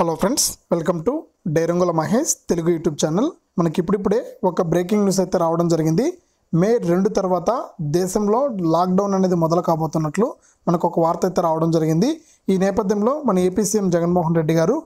hello friends welcome to Dairangula Mahesh Telugu YouTube channel మనకి ఇప్పుడిప్పుడే ఒక బ్రేకింగ్ న్యూస్ అయితే రావడం జరిగింది మే రెండు తర్వాత దేశంలో లాక్డౌన్ అనేది మొదలు కాబోతున్నట్లు మనకు ఒక వార్త అయితే రావడం జరిగింది ఈ నేపథ్యంలో మన ఏపీ సీఎం జగన్మోహన్ రెడ్డి గారు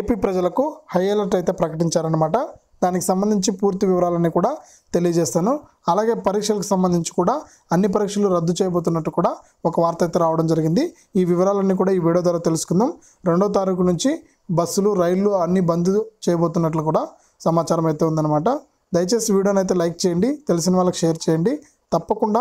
ఏపీ ప్రజలకు హై అలర్ట్ అయితే ప్రకటించారనమాట దానికి సంబంధించి పూర్తి వివరాలన్నీ కూడా తెలియజేస్తాను అలాగే పరీక్షలకు సంబంధించి కూడా అన్ని పరీక్షలు రద్దు చేయబోతున్నట్టు కూడా ఒక వార్త అయితే రావడం జరిగింది ఈ వివరాలన్నీ కూడా ఈ వీడియో ద్వారా తెలుసుకుందాం రెండో తారీఖు నుంచి బస్సులు రైళ్లు అన్నీ బంద్ చేయబోతున్నట్లు కూడా సమాచారం అయితే ఉందన్నమాట దయచేసి వీడియోని అయితే లైక్ చేయండి తెలిసిన వాళ్ళకి షేర్ చేయండి తప్పకుండా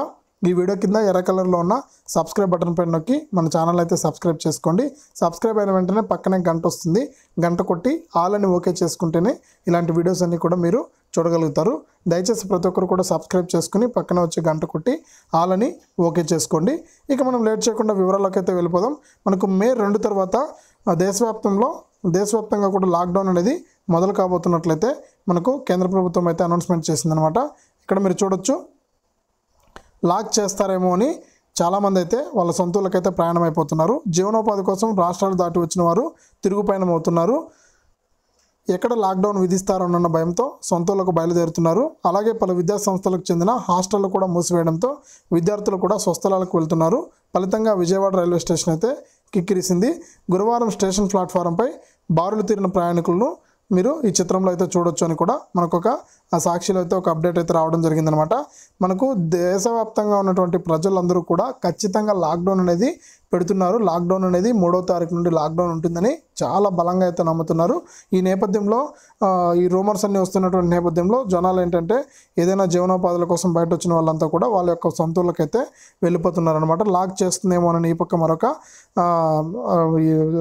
ఈ వీడియో కింద ఎర్ర కలర్లో ఉన్న సబ్స్క్రైబ్ బటన్ పైన నొక్కి మన ఛానల్ అయితే సబ్స్క్రైబ్ చేసుకోండి సబ్స్క్రైబ్ అయిన వెంటనే పక్కనే గంట వస్తుంది గంట కొట్టి ఆల్ అని ఓకే చేసుకుంటేనే ఇలాంటి వీడియోస్ అన్నీ కూడా మీరు చూడగలుగుతారు దయచేసి ప్రతి ఒక్కరు కూడా సబ్స్క్రైబ్ చేసుకుని పక్కన వచ్చే గంట కొట్టి ఆల్ అని ఓకే చేసుకోండి ఇక మనం లేట్ చేయకుండా వివరాలకైతే వెళ్ళిపోదాం మనకు మే రెండు తర్వాత దేశవ్యాప్తంలో దేశవ్యాప్తంగా కూడా లాక్డౌన్ అనేది మొదలు కాబోతున్నట్లయితే మనకు కేంద్ర ప్రభుత్వం అయితే అనౌన్స్మెంట్ చేసిందనమాట ఇక్కడ మీరు చూడొచ్చు లాక్ చేస్తారేమో అని చాలామంది అయితే వాళ్ళ సొంతలకైతే ప్రయాణం అయిపోతున్నారు జీవనోపాధి కోసం రాష్ట్రాలు దాటి వచ్చిన వారు తిరుగు ప్రయాణం అవుతున్నారు ఎక్కడ లాక్డౌన్ విధిస్తారనన్న భయంతో సొంతలకు బయలుదేరుతున్నారు అలాగే పలు విద్యా సంస్థలకు చెందిన హాస్టళ్లు కూడా మూసివేయడంతో విద్యార్థులు కూడా స్వస్థలాలకు వెళ్తున్నారు ఫలితంగా విజయవాడ రైల్వే స్టేషన్ అయితే కిక్కిరిసింది గురువారం స్టేషన్ ప్లాట్ఫారంపై బారులు తీరిన ప్రయాణికులను మీరు ఈ చిత్రంలో అయితే చూడొచ్చు అని కూడా మనకు ఒక సాక్షిలో అయితే ఒక అప్డేట్ అయితే రావడం జరిగిందనమాట మనకు దేశవ్యాప్తంగా ఉన్నటువంటి ప్రజలందరూ కూడా ఖచ్చితంగా లాక్డౌన్ అనేది పెడుతున్నారు లాక్డౌన్ అనేది మూడో తారీఖు నుండి లాక్డౌన్ ఉంటుందని చాలా బలంగా అయితే నమ్ముతున్నారు ఈ నేపథ్యంలో ఈ రూమర్స్ అన్నీ వస్తున్నటువంటి నేపథ్యంలో జనాలు ఏంటంటే ఏదైనా జీవనోపాధుల కోసం బయట వచ్చిన వాళ్ళంతా కూడా వాళ్ళ యొక్క సొంతలకైతే వెళ్ళిపోతున్నారనమాట లాక్ చేస్తుందేమోనని ఈ పక్క మరొక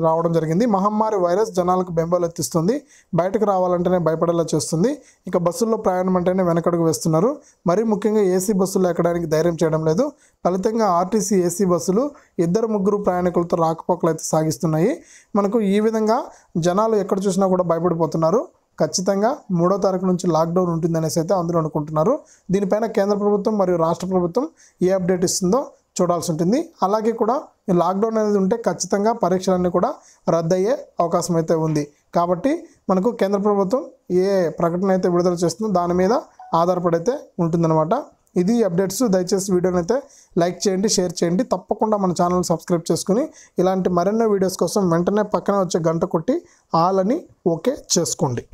రావడం జరిగింది మహమ్మారి వైరస్ జనాలకు బెంబలెత్తిస్తుంది బయటకు రావాలంటేనే భయపడేలా చేస్తుంది ఇక బస్సుల్లో ప్రయాణం అంటేనే వెనకడుగు వేస్తున్నారు మరీ ముఖ్యంగా ఏసీ బస్సులు ఎక్కడానికి ధైర్యం చేయడం లేదు ఫలితంగా ఆర్టీసీ ఏసీ బస్సులు ఇద్దరు ముగ్గురు ప్రయాణికులతో రాకపోకలు అయితే సాగిస్తున్నాయి మనకు ఈ విధంగా జనాలు ఎక్కడ చూసినా కూడా భయపడిపోతున్నారు ఖచ్చితంగా మూడో తారీఖు నుంచి లాక్డౌన్ ఉంటుందనేసి అయితే అందరూ అనుకుంటున్నారు దీనిపైన కేంద్ర ప్రభుత్వం మరియు రాష్ట్ర ప్రభుత్వం ఏ అప్డేట్ ఇస్తుందో చూడాల్సి ఉంటుంది అలాగే కూడా లాక్డౌన్ అనేది ఉంటే ఖచ్చితంగా పరీక్షలన్నీ కూడా రద్దయ్యే అవకాశం అయితే ఉంది కాబట్టి మనకు కేంద్ర ప్రభుత్వం ఏ ప్రకటన అయితే విడుదల చేస్తుందో దాని మీద ఆధారపడైతే ఉంటుందన్నమాట ఇది అప్డేట్స్ దయచేసి వీడియోని అయితే లైక్ చేయండి షేర్ చేయండి తప్పకుండా మన ఛానల్ సబ్స్క్రైబ్ చేసుకుని ఇలాంటి మరెన్నో వీడియోస్ కోసం వెంటనే పక్కన వచ్చే గంట కొట్టి ఆల్ అని ఓకే చేసుకోండి